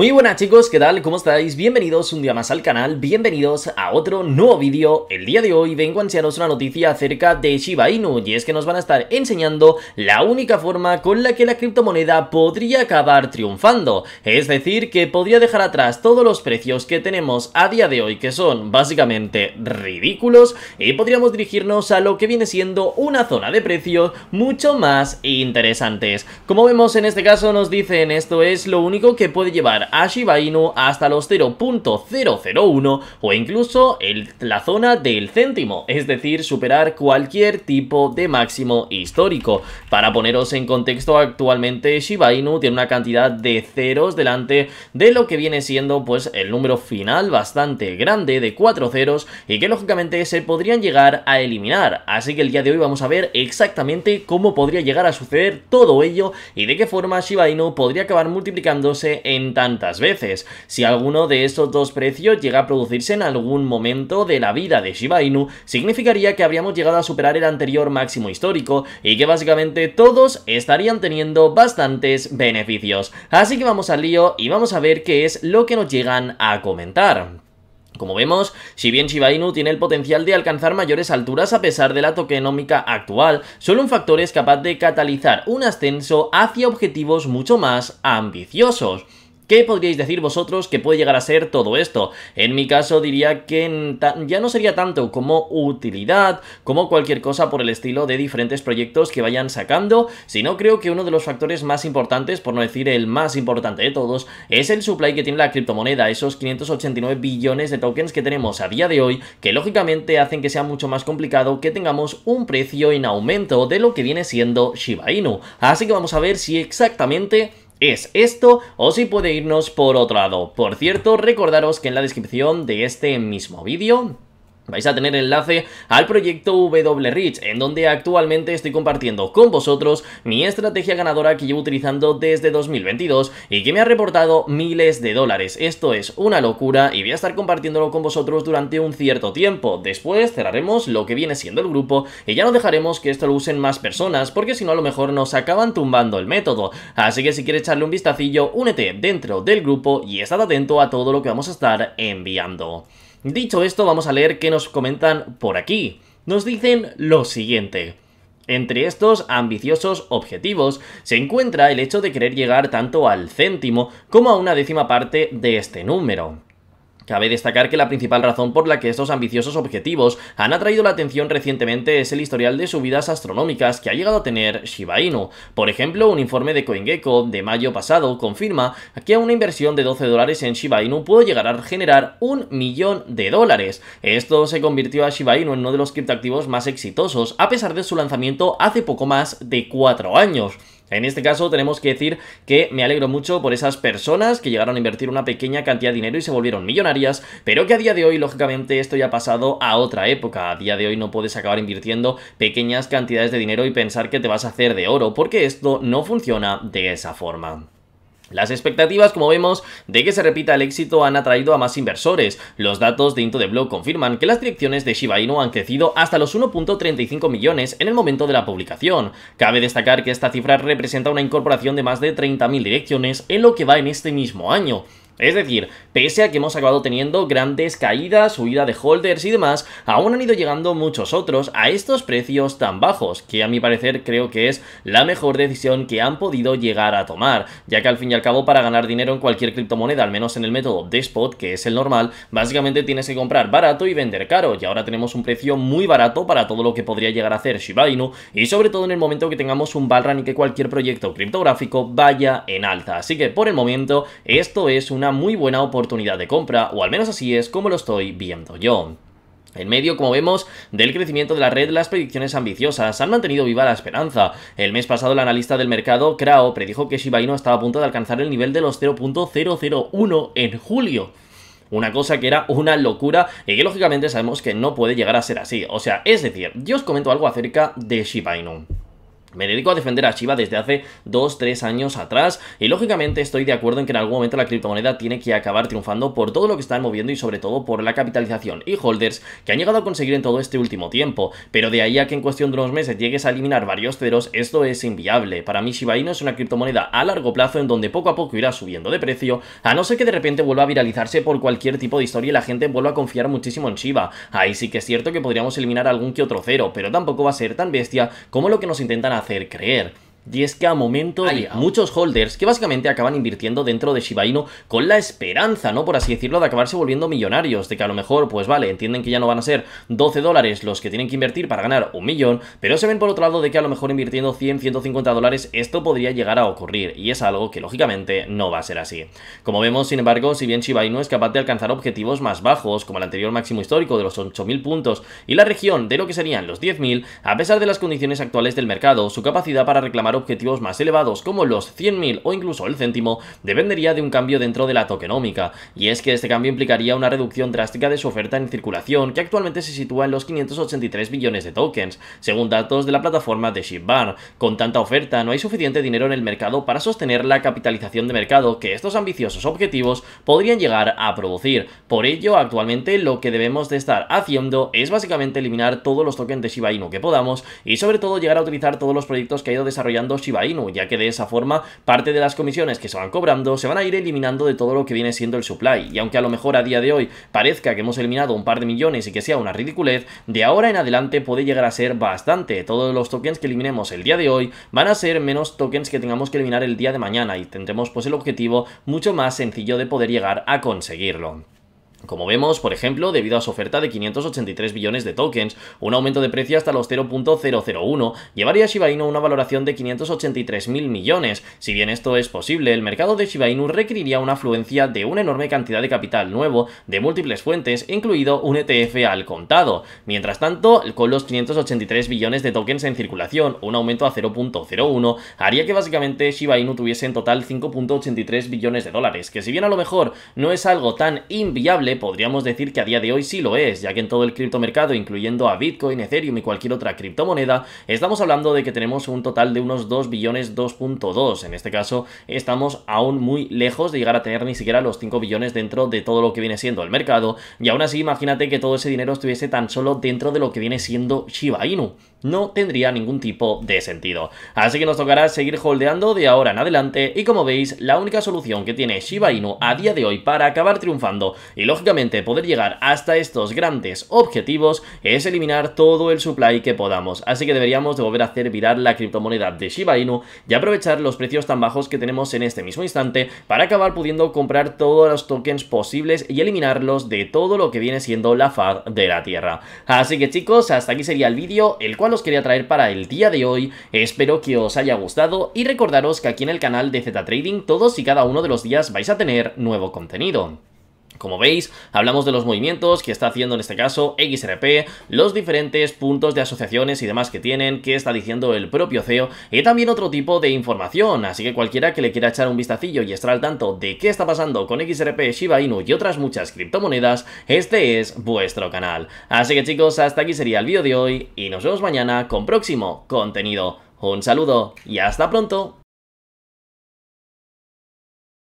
Muy buenas chicos, ¿qué tal? ¿Cómo estáis? Bienvenidos un día más al canal, bienvenidos a otro nuevo vídeo. El día de hoy vengo a enseñaros una noticia acerca de Shiba Inu y es que nos van a estar enseñando la única forma con la que la criptomoneda podría acabar triunfando. Es decir, que podría dejar atrás todos los precios que tenemos a día de hoy que son básicamente ridículos y podríamos dirigirnos a lo que viene siendo una zona de precios mucho más interesantes. Como vemos en este caso nos dicen esto es lo único que puede llevar a Shiba Inu hasta los 0.001 o incluso el, la zona del céntimo, es decir, superar cualquier tipo de máximo histórico. Para poneros en contexto, actualmente Shiba Inu tiene una cantidad de ceros delante de lo que viene siendo pues el número final bastante grande de 4 ceros y que lógicamente se podrían llegar a eliminar. Así que el día de hoy vamos a ver exactamente cómo podría llegar a suceder todo ello y de qué forma Shiba Inu podría acabar multiplicándose en tan veces. Si alguno de estos dos precios llega a producirse en algún momento de la vida de Shiba Inu, significaría que habríamos llegado a superar el anterior máximo histórico y que básicamente todos estarían teniendo bastantes beneficios. Así que vamos al lío y vamos a ver qué es lo que nos llegan a comentar. Como vemos, si bien Shiba Inu tiene el potencial de alcanzar mayores alturas a pesar de la tokenómica actual, solo un factor es capaz de catalizar un ascenso hacia objetivos mucho más ambiciosos. ¿Qué podríais decir vosotros que puede llegar a ser todo esto? En mi caso diría que ya no sería tanto como utilidad, como cualquier cosa por el estilo de diferentes proyectos que vayan sacando, sino creo que uno de los factores más importantes, por no decir el más importante de todos, es el supply que tiene la criptomoneda, esos 589 billones de tokens que tenemos a día de hoy, que lógicamente hacen que sea mucho más complicado que tengamos un precio en aumento de lo que viene siendo Shiba Inu. Así que vamos a ver si exactamente es esto o si puede irnos por otro lado. Por cierto, recordaros que en la descripción de este mismo vídeo vais a tener enlace al proyecto W Rich en donde actualmente estoy compartiendo con vosotros mi estrategia ganadora que llevo utilizando desde 2022 y que me ha reportado miles de dólares. Esto es una locura y voy a estar compartiéndolo con vosotros durante un cierto tiempo. Después cerraremos lo que viene siendo el grupo y ya no dejaremos que esto lo usen más personas porque si no a lo mejor nos acaban tumbando el método. Así que si quieres echarle un vistacillo, únete dentro del grupo y estad atento a todo lo que vamos a estar enviando. Dicho esto, vamos a leer qué nos comentan por aquí. Nos dicen lo siguiente. Entre estos ambiciosos objetivos se encuentra el hecho de querer llegar tanto al céntimo como a una décima parte de este número. Cabe destacar que la principal razón por la que estos ambiciosos objetivos han atraído la atención recientemente es el historial de subidas astronómicas que ha llegado a tener Shiba Inu. Por ejemplo, un informe de CoinGecko de mayo pasado confirma que una inversión de 12 dólares en Shiba Inu puede llegar a generar un millón de dólares. Esto se convirtió a Shiba Inu en uno de los criptoactivos más exitosos, a pesar de su lanzamiento hace poco más de 4 años. En este caso tenemos que decir que me alegro mucho por esas personas que llegaron a invertir una pequeña cantidad de dinero y se volvieron millonarias, pero que a día de hoy, lógicamente, esto ya ha pasado a otra época. A día de hoy no puedes acabar invirtiendo pequeñas cantidades de dinero y pensar que te vas a hacer de oro, porque esto no funciona de esa forma. Las expectativas, como vemos, de que se repita el éxito han atraído a más inversores. Los datos de Into the Block confirman que las direcciones de Shiba Inu han crecido hasta los 1.35 millones en el momento de la publicación. Cabe destacar que esta cifra representa una incorporación de más de 30.000 direcciones en lo que va en este mismo año. Es decir, pese a que hemos acabado teniendo grandes caídas, huida de holders y demás, aún han ido llegando muchos otros a estos precios tan bajos, que a mi parecer creo que es la mejor decisión que han podido llegar a tomar, ya que al fin y al cabo para ganar dinero en cualquier criptomoneda, al menos en el método de spot, que es el normal, básicamente tienes que comprar barato y vender caro, y ahora tenemos un precio muy barato para todo lo que podría llegar a hacer Shiba Inu, y sobre todo en el momento que tengamos un Balran y que cualquier proyecto criptográfico vaya en alta. Así que por el momento esto es una muy buena oportunidad de compra, o al menos así es como lo estoy viendo yo. En medio, como vemos, del crecimiento de la red, las predicciones ambiciosas han mantenido viva la esperanza. El mes pasado, el analista del mercado, Krao, predijo que Shiba Inu estaba a punto de alcanzar el nivel de los 0.001 en julio. Una cosa que era una locura y que lógicamente sabemos que no puede llegar a ser así. O sea, es decir, yo os comento algo acerca de Shiba Inu. Me dedico a defender a Shiba desde hace 2-3 años atrás y lógicamente estoy de acuerdo en que en algún momento la criptomoneda tiene que acabar triunfando por todo lo que están moviendo y sobre todo por la capitalización y holders que han llegado a conseguir en todo este último tiempo, pero de ahí a que en cuestión de unos meses llegues a eliminar varios ceros, esto es inviable. Para mí Shiba Inu es una criptomoneda a largo plazo en donde poco a poco irá subiendo de precio, a no ser que de repente vuelva a viralizarse por cualquier tipo de historia y la gente vuelva a confiar muchísimo en Shiba. Ahí sí que es cierto que podríamos eliminar algún que otro cero, pero tampoco va a ser tan bestia como lo que nos intentan hacer hacer creer. Y es que a momento hay muchos holders que básicamente acaban invirtiendo dentro de Shiba Inu con la esperanza, ¿no? Por así decirlo, de acabarse volviendo millonarios. De que a lo mejor, pues vale, entienden que ya no van a ser 12 dólares los que tienen que invertir para ganar un millón, pero se ven por otro lado de que a lo mejor invirtiendo 100, 150 dólares esto podría llegar a ocurrir. Y es algo que lógicamente no va a ser así. Como vemos, sin embargo, si bien Shiba Inu es capaz de alcanzar objetivos más bajos, como el anterior máximo histórico de los 8.000 puntos y la región de lo que serían los 10.000, a pesar de las condiciones actuales del mercado, su capacidad para reclamar objetivos más elevados como los 100.000 o incluso el céntimo, dependería de un cambio dentro de la tokenómica, y es que este cambio implicaría una reducción drástica de su oferta en circulación, que actualmente se sitúa en los 583 billones de tokens, según datos de la plataforma de Shibbar. Con tanta oferta no hay suficiente dinero en el mercado para sostener la capitalización de mercado que estos ambiciosos objetivos podrían llegar a producir. Por ello, actualmente lo que debemos de estar haciendo es básicamente eliminar todos los tokens de Shiba Inu que podamos y sobre todo llegar a utilizar todos los proyectos que ha ido desarrollando Shiba Inu, ya que de esa forma parte de las comisiones que se van cobrando se van a ir eliminando de todo lo que viene siendo el supply. Y aunque a lo mejor a día de hoy parezca que hemos eliminado un par de millones y que sea una ridiculez, de ahora en adelante puede llegar a ser bastante. Todos los tokens que eliminemos el día de hoy van a ser menos tokens que tengamos que eliminar el día de mañana y tendremos pues el objetivo mucho más sencillo de poder llegar a conseguirlo. Como vemos, por ejemplo, debido a su oferta de 583 billones de tokens, un aumento de precio hasta los 0.001, llevaría a Shiba Inu una valoración de 583.000 millones. Si bien esto es posible, el mercado de Shiba Inu requeriría una afluencia de una enorme cantidad de capital nuevo de múltiples fuentes, incluido un ETF al contado. Mientras tanto, con los 583 billones de tokens en circulación, un aumento a 0.01 haría que básicamente Shiba Inu tuviese en total 5.83 billones de dólares, que si bien a lo mejor no es algo tan inviable, podríamos decir que a día de hoy sí lo es, ya que en todo el criptomercado, incluyendo a Bitcoin, Ethereum y cualquier otra criptomoneda, estamos hablando de que tenemos un total de unos 2 billones 2.2. En este caso, estamos aún muy lejos de llegar a tener ni siquiera los 5 billones dentro de todo lo que viene siendo el mercado. Y aún así, imagínate que todo ese dinero estuviese tan solo dentro de lo que viene siendo Shiba Inu no tendría ningún tipo de sentido. Así que nos tocará seguir holdeando de ahora en adelante y como veis, la única solución que tiene Shiba Inu a día de hoy para acabar triunfando y lógicamente poder llegar hasta estos grandes objetivos es eliminar todo el supply que podamos. Así que deberíamos de volver a hacer virar la criptomoneda de Shiba Inu y aprovechar los precios tan bajos que tenemos en este mismo instante para acabar pudiendo comprar todos los tokens posibles y eliminarlos de todo lo que viene siendo la FAD de la Tierra. Así que chicos, hasta aquí sería el vídeo, el cual los quería traer para el día de hoy, espero que os haya gustado y recordaros que aquí en el canal de Z Trading todos y cada uno de los días vais a tener nuevo contenido. Como veis, hablamos de los movimientos que está haciendo en este caso XRP, los diferentes puntos de asociaciones y demás que tienen, qué está diciendo el propio CEO y también otro tipo de información, así que cualquiera que le quiera echar un vistacillo y estar al tanto de qué está pasando con XRP, Shiba Inu y otras muchas criptomonedas, este es vuestro canal. Así que chicos, hasta aquí sería el vídeo de hoy y nos vemos mañana con próximo contenido. Un saludo y hasta pronto.